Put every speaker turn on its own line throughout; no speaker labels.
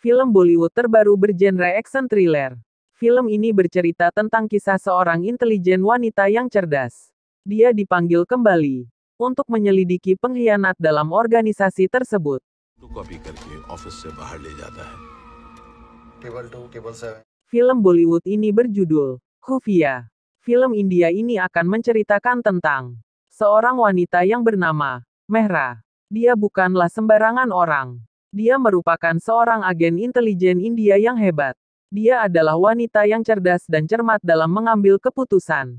Film Bollywood terbaru bergenre action thriller. Film ini bercerita tentang kisah seorang intelijen wanita yang cerdas. Dia dipanggil kembali untuk menyelidiki pengkhianat dalam organisasi tersebut. Film Bollywood ini berjudul Kufia. Film India ini akan menceritakan tentang seorang wanita yang bernama Mehra. Dia bukanlah sembarangan orang. Dia merupakan seorang agen intelijen India yang hebat. Dia adalah wanita yang cerdas dan cermat dalam
mengambil keputusan.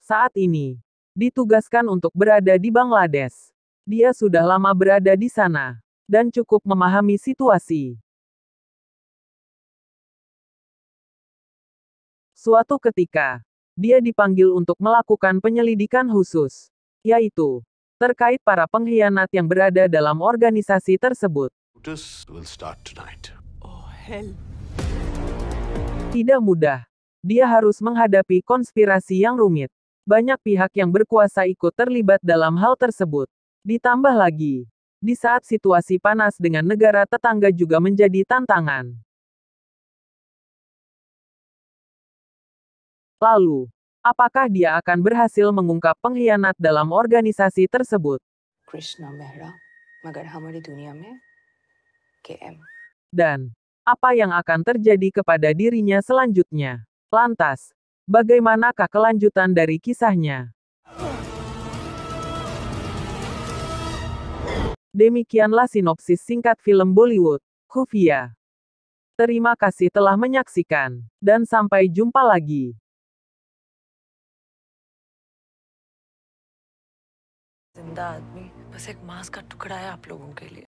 Saat ini, ditugaskan untuk berada di Bangladesh. Dia sudah lama berada di sana dan cukup memahami situasi.
Suatu ketika,
dia dipanggil untuk melakukan penyelidikan khusus yaitu terkait para pengkhianat yang berada dalam organisasi tersebut. Oh, Tidak mudah. Dia harus menghadapi konspirasi yang rumit. Banyak pihak yang berkuasa ikut terlibat dalam hal tersebut. Ditambah lagi, di saat situasi panas dengan negara tetangga juga menjadi tantangan. Lalu, apakah dia akan berhasil mengungkap pengkhianat dalam organisasi tersebut. Dan, apa yang akan terjadi kepada dirinya selanjutnya? Lantas, bagaimanakah kelanjutan dari kisahnya? Demikianlah sinopsis singkat film Bollywood, Kufia. Terima kasih telah menyaksikan, dan sampai jumpa lagi.
जिंदा आदमी बस एक मांस का टुकड़ा है आप लोगों के लिए